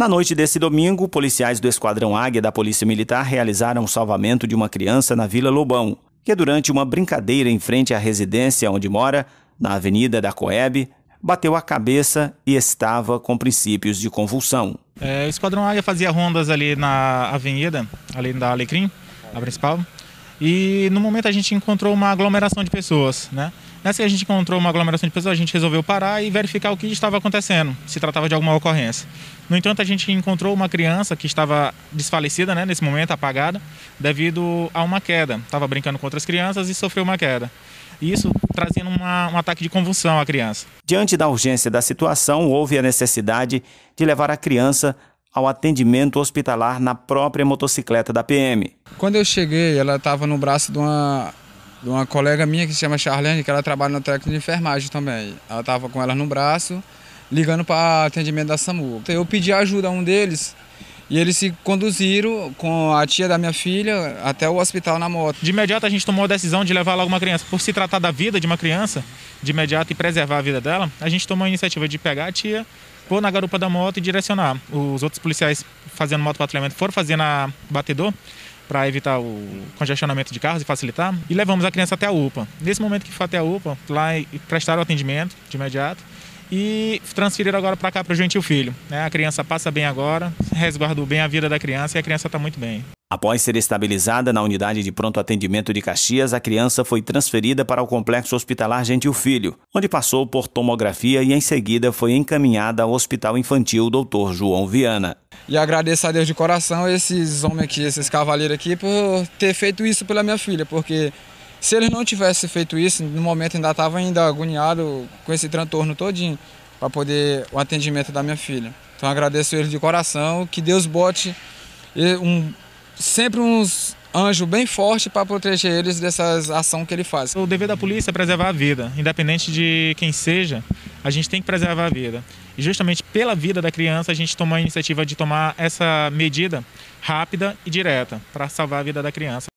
Na noite desse domingo, policiais do Esquadrão Águia da Polícia Militar realizaram o salvamento de uma criança na Vila Lobão, que durante uma brincadeira em frente à residência onde mora, na Avenida da Coeb, bateu a cabeça e estava com princípios de convulsão. É, o Esquadrão Águia fazia rondas ali na avenida, ali da Alecrim, a principal. E no momento a gente encontrou uma aglomeração de pessoas, né? Nessa que a gente encontrou uma aglomeração de pessoas, a gente resolveu parar e verificar o que estava acontecendo, se tratava de alguma ocorrência. No entanto, a gente encontrou uma criança que estava desfalecida, né, nesse momento, apagada, devido a uma queda. Estava brincando com outras crianças e sofreu uma queda. Isso trazendo uma, um ataque de convulsão à criança. Diante da urgência da situação, houve a necessidade de levar a criança ao atendimento hospitalar na própria motocicleta da PM. Quando eu cheguei, ela estava no braço de uma, de uma colega minha que se chama Charlene, que ela trabalha na técnica de enfermagem também. Ela estava com ela no braço, ligando para atendimento da SAMU. Eu pedi ajuda a um deles e eles se conduziram com a tia da minha filha até o hospital na moto. De imediato a gente tomou a decisão de levar logo uma criança. Por se tratar da vida de uma criança, de imediato e preservar a vida dela, a gente tomou a iniciativa de pegar a tia, pôr na garupa da moto e direcionar. Os outros policiais fazendo moto patrulhamento foram fazendo a batedor para evitar o congestionamento de carros e facilitar. E levamos a criança até a UPA. Nesse momento que foi até a UPA, lá prestaram atendimento de imediato e transferiram agora para cá para o Gentil Filho. Né? A criança passa bem agora, resguardou bem a vida da criança e a criança está muito bem. Após ser estabilizada na unidade de pronto atendimento de Caxias, a criança foi transferida para o complexo hospitalar Gentil Filho, onde passou por tomografia e em seguida foi encaminhada ao Hospital Infantil Dr. João Viana. E agradeço a Deus de coração esses homens aqui, esses cavaleiros aqui, por ter feito isso pela minha filha, porque se eles não tivesse feito isso, no momento ainda estava ainda agoniado com esse transtorno todinho para poder o atendimento da minha filha. Então agradeço eles de coração, que Deus bote um, sempre uns anjos bem fortes para proteger eles dessas ação que ele faz. O dever da polícia é preservar a vida, independente de quem seja, a gente tem que preservar a vida. E justamente pela vida da criança a gente tomou a iniciativa de tomar essa medida rápida e direta para salvar a vida da criança.